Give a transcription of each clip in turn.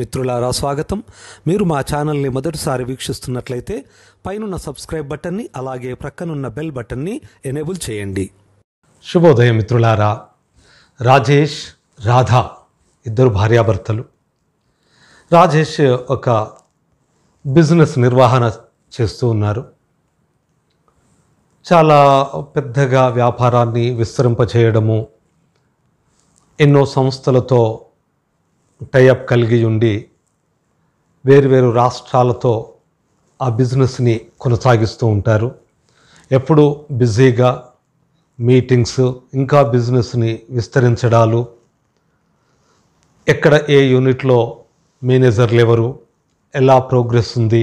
మిత్రులారా స్వాగతం మీరు మా ఛానల్ని మొదటిసారి వీక్షిస్తున్నట్లయితే పైనున్న సబ్స్క్రైబ్ బటన్ని అలాగే ప్రక్కనున్న బెల్ బటన్ని ఎనేబుల్ చేయండి శుభోదయం మిత్రులారా రాజేష్ రాధ ఇద్దరు భార్యాభర్తలు రాజేష్ ఒక బిజినెస్ నిర్వహణ చేస్తూ ఉన్నారు చాలా పెద్దగా వ్యాపారాన్ని విస్తరింపచేయడము ఎన్నో సంస్థలతో టైఅప్ కలిగి ఉండి వేరువేరు రాష్ట్రాలతో ఆ బిజినెస్ని కొనసాగిస్తూ ఉంటారు ఎప్పుడు బిజీగా మీటింగ్స్ ఇంకా బిజినెస్ని విస్తరించడాలు ఎక్కడ ఏ యూనిట్లో మేనేజర్లు ఎవరు ఎలా ప్రోగ్రెస్ ఉంది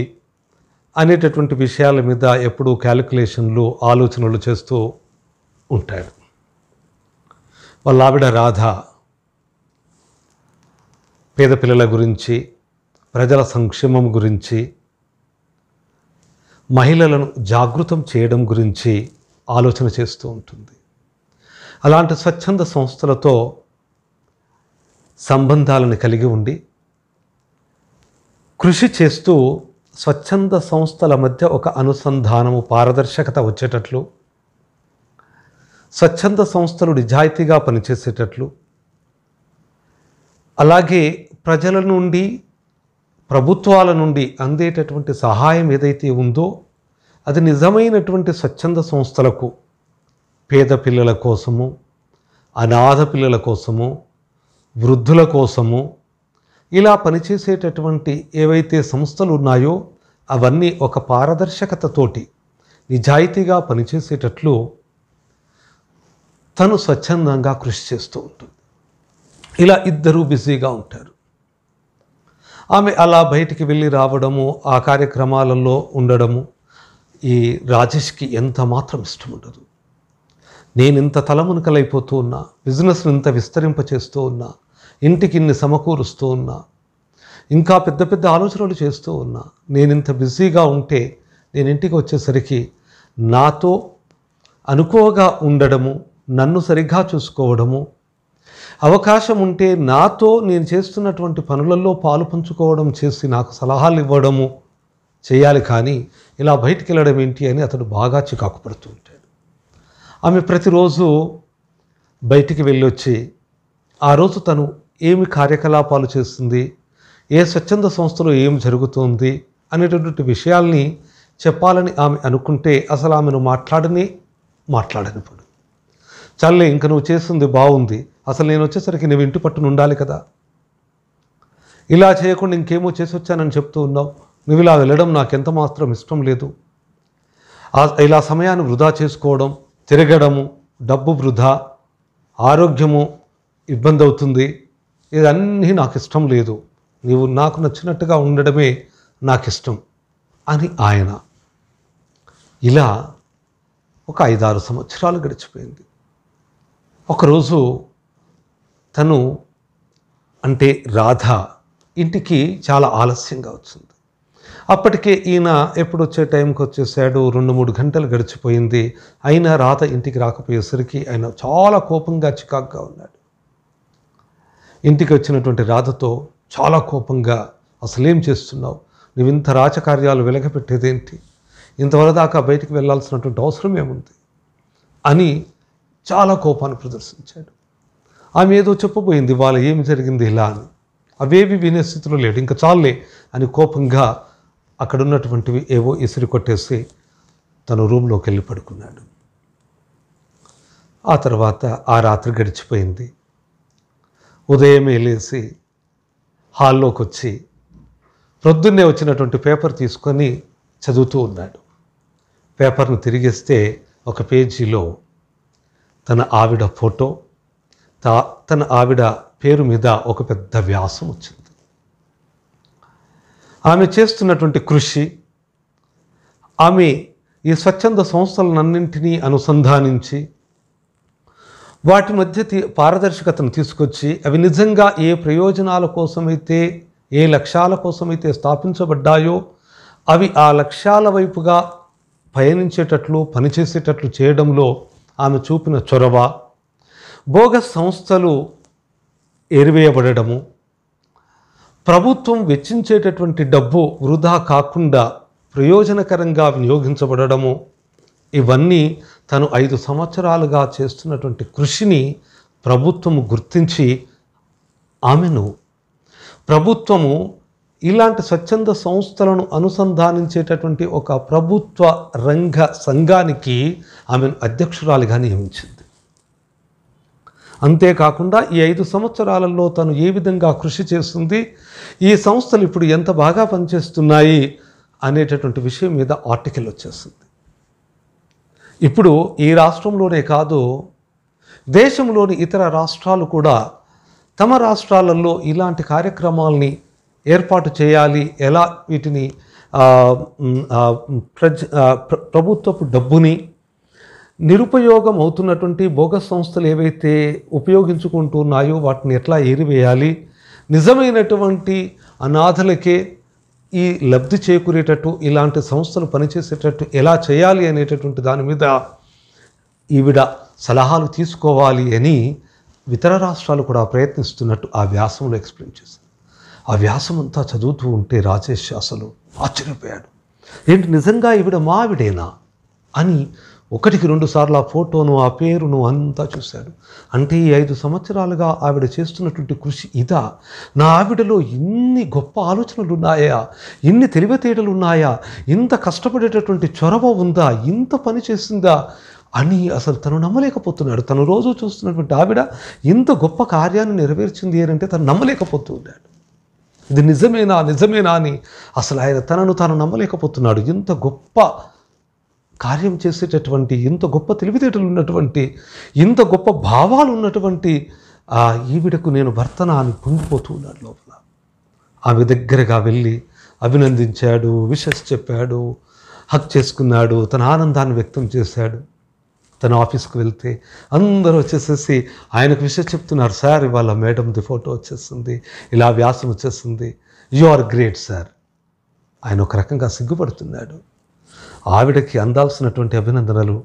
అనేటటువంటి విషయాల మీద ఎప్పుడూ క్యాలిక్యులేషన్లు ఆలోచనలు చేస్తూ ఉంటాడు వాళ్ళ ఆవిడ రాధ పేద పిల్లల గురించి ప్రజల సంక్షేమం గురించి మహిళలను జాగృతం చేయడం గురించి ఆలోచన చేస్తూ ఉంటుంది అలాంటి స్వచ్ఛంద సంస్థలతో సంబంధాలను కలిగి ఉండి కృషి చేస్తూ స్వచ్ఛంద సంస్థల మధ్య ఒక అనుసంధానము పారదర్శకత వచ్చేటట్లు స్వచ్ఛంద సంస్థలు నిజాయితీగా పనిచేసేటట్లు అలాగే ప్రజల నుండి ప్రభుత్వాల నుండి అందేటటువంటి సహాయం ఏదైతే ఉందో అది నిజమైనటువంటి స్వచ్ఛంద సంస్థలకు పేద పిల్లల కోసము అనాథ పిల్లల కోసము వృద్ధుల కోసము ఇలా పనిచేసేటటువంటి ఏవైతే సంస్థలు ఉన్నాయో అవన్నీ ఒక పారదర్శకతతోటి నిజాయితీగా పనిచేసేటట్లు తను స్వచ్ఛందంగా కృషి చేస్తూ ఉంటుంది ఇలా ఇద్దరూ బిజీగా ఉంటారు ఆమె అలా బయటికి వెళ్ళి రావడము ఆ కార్యక్రమాలలో ఉండడము ఈ రాజేష్కి ఎంత మాత్రం ఇష్టం ఉండదు నేను ఇంత తలమునకలైపోతూ ఉన్నా బిజినెస్ను ఇంత విస్తరింపచేస్తూ ఉన్నా ఇంటికి ఇన్ని సమకూరుస్తూ ఉన్నా ఇంకా పెద్ద పెద్ద ఆలోచనలు చేస్తూ ఉన్నా నేను ఇంత బిజీగా ఉంటే నేను ఇంటికి వచ్చేసరికి నాతో అనుకోగా ఉండడము నన్ను సరిగ్గా చూసుకోవడము అవకాశం ఉంటే నాతో నేను చేస్తున్నటువంటి పనులలో పాలు పంచుకోవడం చేసి నాకు సలహాలు ఇవ్వడము చేయాలి కానీ ఇలా బయటికి వెళ్ళడం ఏంటి అని అతడు బాగా చికాకు పడుతూ ఉంటాడు ఆమె ప్రతిరోజు బయటికి వెళ్ళొచ్చి ఆ రోజు తను ఏమి కార్యకలాపాలు చేస్తుంది ఏ స్వచ్ఛంద సంస్థలో ఏం జరుగుతుంది అనేటటువంటి విషయాల్ని చెప్పాలని ఆమె అనుకుంటే అసలు ఆమెను మాట్లాడని మాట్లాడనిప్పుడు చల్లే ఇంక నువ్వు చేస్తుంది బాగుంది అసలు నేను వచ్చేసరికి నువ్వు ఇంటి పట్టును ఉండాలి కదా ఇలా చేయకుండా ఇంకేమో చేసి వచ్చానని చెప్తూ ఉన్నావు నువ్వు ఇలా వెళ్ళడం నాకెంత మాత్రం ఇష్టం లేదు ఇలా సమయాన్ని వృధా చేసుకోవడం తిరగడము డబ్బు వృధా ఆరోగ్యము ఇబ్బంది అవుతుంది ఇదన్నీ నాకు ఇష్టం లేదు నీవు నాకు నచ్చినట్టుగా ఉండడమే నాకు ఇష్టం అని ఆయన ఇలా ఒక ఐదారు సంవత్సరాలు గడిచిపోయింది ఒకరోజు తను అంటే రాధ ఇంటికి చాలా ఆలస్యంగా వచ్చింది అప్పటికే ఈయన ఎప్పుడు వచ్చే టైంకి వచ్చేసాడు రెండు మూడు గంటలు గడిచిపోయింది అయినా రాత ఇంటికి రాకపోయేసరికి ఆయన చాలా కోపంగా చికాక్గా ఉన్నాడు ఇంటికి వచ్చినటువంటి రాధతో చాలా కోపంగా అసలేం చేస్తున్నావు నువ్వు ఇంత రాచకార్యాలు వెలగపెట్టేదేంటి ఇంతవరదాకా బయటికి వెళ్ళాల్సినటువంటి అవసరం ఏముంది అని చాలా కోపాన్ని ప్రదర్శించాడు ఆమె ఏదో చెప్పబోయింది వాళ్ళ ఏమి జరిగింది ఇలా అని అవేవి వినే స్థితిలో లేడు ఇంకా చాలే అని కోపంగా అక్కడ ఉన్నటువంటివి ఏవో ఇసిరి కొట్టేసి తను రూమ్లోకి వెళ్ళి పడుకున్నాడు ఆ తర్వాత ఆ రాత్రి గడిచిపోయింది ఉదయమే లేచి హాల్లోకి వచ్చి ప్రొద్దున్నే వచ్చినటువంటి పేపర్ తీసుకొని చదువుతూ ఉన్నాడు పేపర్ను తిరిగిస్తే ఒక పేజీలో తన ఆవిడ ఫోటో తా తన ఆవిడ పేరు మీద ఒక పెద్ద వ్యాసం వచ్చింది ఆమె చేస్తున్నటువంటి కృషి ఆమె ఈ స్వచ్ఛంద సంస్థలన్నింటినీ అనుసంధానించి వాటి మధ్య పారదర్శకతను తీసుకొచ్చి అవి నిజంగా ఏ ప్రయోజనాల కోసమైతే ఏ లక్ష్యాల కోసమైతే స్థాపించబడ్డాయో అవి ఆ లక్ష్యాల వైపుగా పయనించేటట్లు పనిచేసేటట్లు చేయడంలో ఆమె చూపిన చొరవ భోగ సంస్థలు ఎరివేయబడము ప్రభుత్వం వెచ్చించేటటువంటి డబ్బు వృధా కాకుండా ప్రయోజనకరంగా వినియోగించబడము ఇవన్నీ తను ఐదు సంవత్సరాలుగా చేస్తున్నటువంటి కృషిని ప్రభుత్వము గుర్తించి ఆమెను ప్రభుత్వము ఇలాంటి స్వచ్ఛంద సంస్థలను అనుసంధానించేటటువంటి ఒక ప్రభుత్వ రంగ సంఘానికి ఆమెను అధ్యక్షురాలిగా నియమించింది అంతేకాకుండా ఈ ఐదు సంవత్సరాలలో తను ఏ విధంగా కృషి చేస్తుంది ఈ సంస్థలు ఇప్పుడు ఎంత బాగా పనిచేస్తున్నాయి అనేటటువంటి విషయం మీద ఆర్టికల్ వచ్చేస్తుంది ఇప్పుడు ఈ రాష్ట్రంలోనే కాదు దేశంలోని ఇతర రాష్ట్రాలు కూడా తమ రాష్ట్రాలలో ఇలాంటి కార్యక్రమాల్ని ఏర్పాటు చేయాలి ఎలా వీటిని ప్రజ ప్రభుత్వపు డబ్బుని నిరుపయోగం అవుతున్నటువంటి బోగస్ సంస్థలు ఏవైతే ఉపయోగించుకుంటున్నాయో వాటిని ఎట్లా ఏరివేయాలి నిజమైనటువంటి అనాథలకే ఈ లబ్ధి చేకూరేటట్టు ఇలాంటి సంస్థలు పనిచేసేటట్టు ఎలా చేయాలి అనేటటువంటి దాని మీద ఈవిడ సలహాలు తీసుకోవాలి అని ఇతర రాష్ట్రాలు కూడా ప్రయత్నిస్తున్నట్టు ఆ వ్యాసంలో ఎక్స్ప్లెయిన్ చేశారు ఆ వ్యాసం అంతా చదువుతూ ఉంటే రాజేష్ అసలు ఆశ్చర్యపోయాడు ఏంటి నిజంగా ఈవిడ మావిడేనా అని ఒకటికి రెండు సార్లు ఆ ఫోటోను ఆ పేరును అంతా చూశాడు అంటే ఈ ఐదు సంవత్సరాలుగా ఆవిడ చేస్తున్నటువంటి కృషి ఇదా నా ఆవిడలో ఇన్ని గొప్ప ఆలోచనలు ఉన్నాయా ఇన్ని తెలివితేటలు ఉన్నాయా ఇంత కష్టపడేటటువంటి చొరవ ఉందా ఇంత పని చేసిందా అని అసలు తను నమ్మలేకపోతున్నాడు తను రోజు చూస్తున్నటువంటి ఆవిడ ఇంత గొప్ప కార్యాన్ని నెరవేర్చింది అని అంటే తను నమ్మలేకపోతూ ఉన్నాడు ఇది నిజమేనా నిజమేనా అని అసలు ఆయన తనను తాను నమ్మలేకపోతున్నాడు ఇంత గొప్ప కార్యం చేసేటటువంటి ఇంత గొప్ప తెలివితేటలు ఉన్నటువంటి ఇంత గొప్ప భావాలు ఉన్నటువంటి ఆ ఈవిడకు నేను భర్తనా అని పొంగిపోతూ ఉన్నాడు లోపల ఆమె దగ్గరగా వెళ్ళి అభినందించాడు విషస్ చెప్పాడు హక్ చేసుకున్నాడు తన ఆనందాన్ని వ్యక్తం చేశాడు తన ఆఫీస్కి వెళ్తే అందరూ వచ్చేసేసి ఆయనకు విషయం చెప్తున్నారు సార్ ఇవాళ మేడంది ఫోటో వచ్చేస్తుంది ఇలా వ్యాసం వచ్చేస్తుంది యు ఆర్ గ్రేట్ సార్ ఆయన ఒక రకంగా సిగ్గుపడుతున్నాడు ఆవిడకి అందాల్సినటువంటి అభినందనలు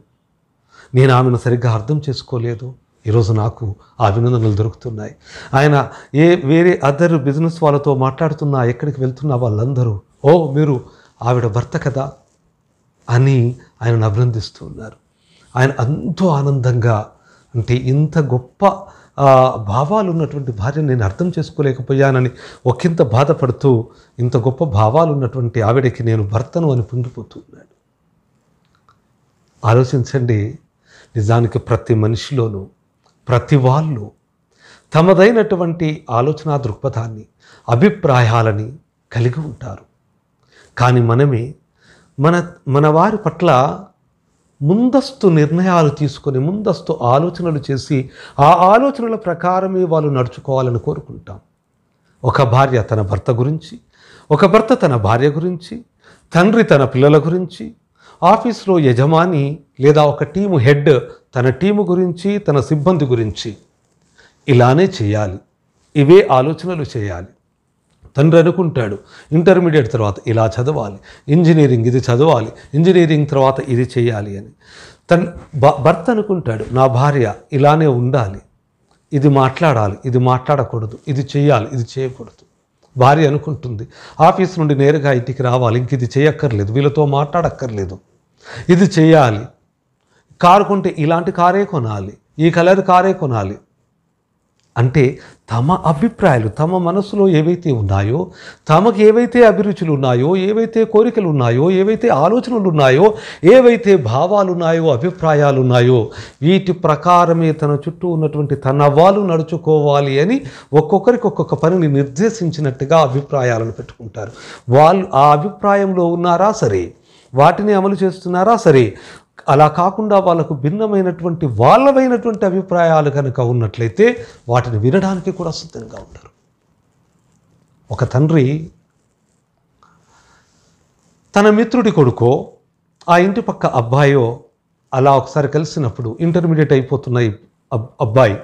నేను ఆమెను సరిగ్గా అర్థం చేసుకోలేదు ఈరోజు నాకు ఆ అభినందనలు దొరుకుతున్నాయి ఆయన ఏ వేరే అదర్ బిజినెస్ వాళ్ళతో మాట్లాడుతున్నా ఎక్కడికి వెళ్తున్నా వాళ్ళందరూ ఓ మీరు ఆవిడ భర్త కదా అని ఆయనను అభినందిస్తూ ఉన్నారు ఆయన ఎంతో ఆనందంగా అంటే ఇంత గొప్ప భావాలు ఉన్నటువంటి భార్యను నేను అర్థం చేసుకోలేకపోయానని ఒకంత బాధపడుతూ ఇంత గొప్ప భావాలు ఉన్నటువంటి ఆవిడకి నేను భర్తను అని పొంగిపోతున్నాడు ఆలోచించండి నిజానికి ప్రతి మనిషిలోనూ ప్రతి వాళ్ళు తమదైనటువంటి ఆలోచన దృక్పథాన్ని అభిప్రాయాలని కలిగి ఉంటారు కానీ మనమే మన మన వారి పట్ల ముందస్తు నిర్ణయాలు తీసుకొని ముందస్తు ఆలోచనలు చేసి ఆ ఆలోచనల ప్రకారమే వాళ్ళు నడుచుకోవాలని కోరుకుంటాం ఒక భార్య తన భర్త గురించి ఒక భర్త తన భార్య గురించి తండ్రి తన పిల్లల గురించి ఆఫీస్లో యజమాని లేదా ఒక టీము హెడ్ తన టీము గురించి తన సిబ్బంది గురించి ఇలానే చేయాలి ఇవే ఆలోచనలు చేయాలి తండ్రి అనుకుంటాడు ఇంటర్మీడియట్ తర్వాత ఇలా చదవాలి ఇంజనీరింగ్ ఇది చదవాలి ఇంజనీరింగ్ తర్వాత ఇది చేయాలి అని తన్ భర్త అనుకుంటాడు నా భార్య ఇలానే ఉండాలి ఇది మాట్లాడాలి ఇది మాట్లాడకూడదు ఇది చేయాలి ఇది చేయకూడదు భార్య అనుకుంటుంది ఆఫీస్ నుండి నేరుగా ఇంటికి రావాలి ఇంక ఇది చేయక్కర్లేదు వీళ్ళతో మాట్లాడక్కర్లేదు ఇది చేయాలి కారు కొంటే ఇలాంటి కారే కొనాలి ఈ కలర్ కారే కొనాలి అంటే తమ అభిప్రాయాలు తమ మనసులో ఏవైతే ఉన్నాయో తమకు ఏవైతే అభిరుచులు ఉన్నాయో ఏవైతే కోరికలు ఉన్నాయో ఏవైతే ఆలోచనలు ఉన్నాయో ఏవైతే భావాలు ఉన్నాయో అభిప్రాయాలు ఉన్నాయో వీటి ప్రకారమే తన చుట్టూ ఉన్నటువంటి తన వాళ్ళు నడుచుకోవాలి అని ఒక్కొక్కరికి ఒక్కొక్క పనిని నిర్దేశించినట్టుగా అభిప్రాయాలను పెట్టుకుంటారు వాళ్ళు ఆ అభిప్రాయంలో ఉన్నారా సరే వాటిని అమలు చేస్తున్నారా సరే అలా కాకుండా వాళ్ళకు భిన్నమైనటువంటి వాళ్ళవైనటువంటి అభిప్రాయాలు కనుక ఉన్నట్లయితే వాటిని వినడానికి కూడా సిద్ధంగా ఉంటారు ఒక తండ్రి తన మిత్రుడి కొడుకో ఆ ఇంటి పక్క అబ్బాయో అలా ఒకసారి కలిసినప్పుడు ఇంటర్మీడియట్ అయిపోతున్న అబ్బాయి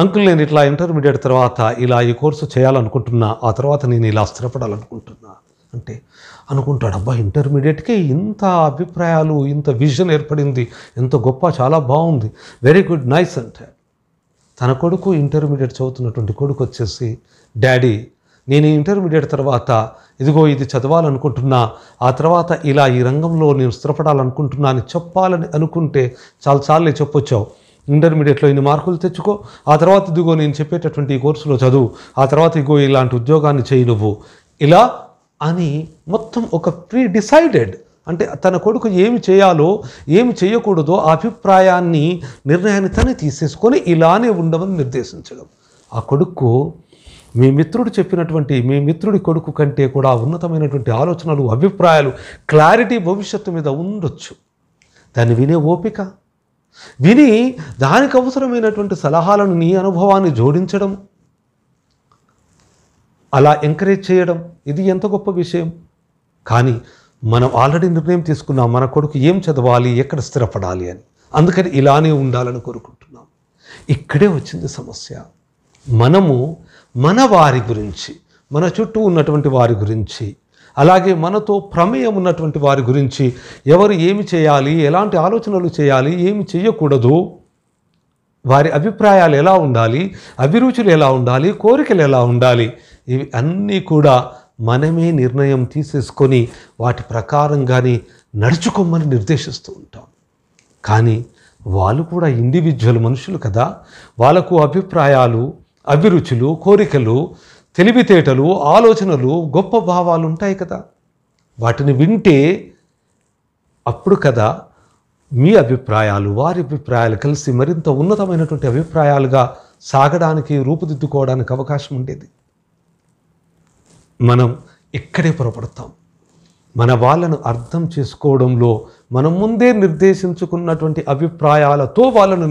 అంకుల్ నేను ఇట్లా ఇంటర్మీడియట్ తర్వాత ఇలా ఈ కోర్సు చేయాలనుకుంటున్నా ఆ తర్వాత నేను ఇలా స్థిరపడాలనుకుంటున్నా అంటే అనుకుంటాడు అబ్బా ఇంటర్మీడియట్కి ఇంత అభిప్రాయాలు ఇంత విజన్ ఏర్పడింది ఎంత గొప్ప చాలా బాగుంది వెరీ గుడ్ నైస్ అంటే తన కొడుకు ఇంటర్మీడియట్ చదువుతున్నటువంటి కొడుకు వచ్చేసి డాడీ నేను ఇంటర్మీడియట్ తర్వాత ఇదిగో ఇది చదవాలనుకుంటున్నా ఆ తర్వాత ఇలా ఈ రంగంలో నేను స్థిరపడాలనుకుంటున్నా అని చెప్పాలని అనుకుంటే చాలా చాలే చెప్పొచ్చావు ఇంటర్మీడియట్లో ఇన్ని మార్కులు తెచ్చుకో ఆ తర్వాత ఇదిగో నేను చెప్పేటటువంటి ఈ కోర్సులో చదువు ఆ తర్వాత ఇగో ఇలాంటి ఉద్యోగాన్ని చేయి నువ్వు ఇలా అని మొత్తం ఒక ప్రీ డిసైడెడ్ అంటే తన కొడుకు ఏమి చేయాలో ఏమి చేయకూడదో అభిప్రాయాన్ని నిర్ణయాన్ని తనే తీసేసుకొని ఇలానే ఉండమని నిర్దేశించడం ఆ కొడుకు మీ మిత్రుడు చెప్పినటువంటి మీ మిత్రుడి కొడుకు కంటే కూడా ఉన్నతమైనటువంటి ఆలోచనలు అభిప్రాయాలు క్లారిటీ భవిష్యత్తు మీద ఉండొచ్చు దాన్ని వినే ఓపిక విని దానికి అవసరమైనటువంటి సలహాలను నీ అనుభవాన్ని జోడించడం అలా ఎంకరేజ్ చేయడం ఇది ఎంత గొప్ప విషయం కానీ మనం ఆల్రెడీ నిర్ణయం తీసుకున్నాం మన కొడుకు ఏం చదవాలి ఎక్కడ స్థిరపడాలి అని అందుకని ఇలానే ఉండాలని కోరుకుంటున్నాం ఇక్కడే వచ్చింది సమస్య మనము మన వారి గురించి మన చుట్టూ ఉన్నటువంటి వారి గురించి అలాగే మనతో ప్రమేయం ఉన్నటువంటి వారి గురించి ఎవరు ఏమి చేయాలి ఎలాంటి ఆలోచనలు చేయాలి ఏమి చేయకూడదు వారి అభిప్రాయాలు ఎలా ఉండాలి అభిరుచులు ఎలా ఉండాలి కోరికలు ఎలా ఉండాలి ఇవి అన్నీ కూడా మనమే నిర్ణయం తీసేసుకొని వాటి ప్రకారంగానే నడుచుకోమని నిర్దేశిస్తూ ఉంటాం కానీ వాళ్ళు కూడా ఇండివిజువల్ మనుషులు కదా వాళ్ళకు అభిప్రాయాలు అభిరుచులు కోరికలు తెలివితేటలు ఆలోచనలు గొప్ప భావాలు ఉంటాయి కదా వాటిని వింటే అప్పుడు కదా మీ అభిప్రాయాలు వారి అభిప్రాయాలు కలిసి మరింత ఉన్నతమైనటువంటి అభిప్రాయాలుగా సాగడానికి రూపుదిద్దుకోవడానికి అవకాశం ఉండేది మనం ఇక్కడే పొరపడతాం మన వాళ్ళను అర్థం చేసుకోవడంలో మనం ముందే నిర్దేశించుకున్నటువంటి అభిప్రాయాలతో వాళ్ళను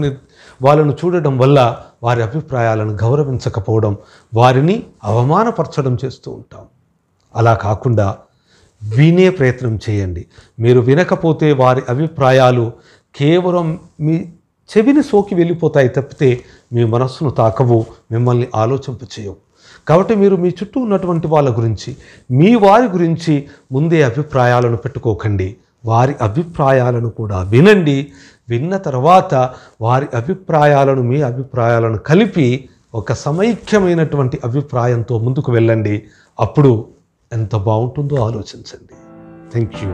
వాళ్ళను చూడడం వల్ల వారి అభిప్రాయాలను గౌరవించకపోవడం వారిని అవమానపరచడం చేస్తూ ఉంటాం అలా కాకుండా వినే ప్రయత్నం చేయండి మీరు వినకపోతే వారి అభిప్రాయాలు కేవలం మీ చెవిని సోకి వెళ్ళిపోతాయి తప్పితే మీ మనస్సును తాకవు మిమ్మల్ని ఆలోచింపచేయవు కాబట్టి మీరు మీ చుట్టూ ఉన్నటువంటి వాళ్ళ గురించి మీ వారి గురించి ముందే అభిప్రాయాలను పెట్టుకోకండి వారి అభిప్రాయాలను కూడా వినండి విన్న తర్వాత వారి అభిప్రాయాలను మీ అభిప్రాయాలను కలిపి ఒక సమైక్యమైనటువంటి అభిప్రాయంతో ముందుకు వెళ్ళండి అప్పుడు ఎంత బాగుంటుందో ఆలోచించండి థ్యాంక్ యూ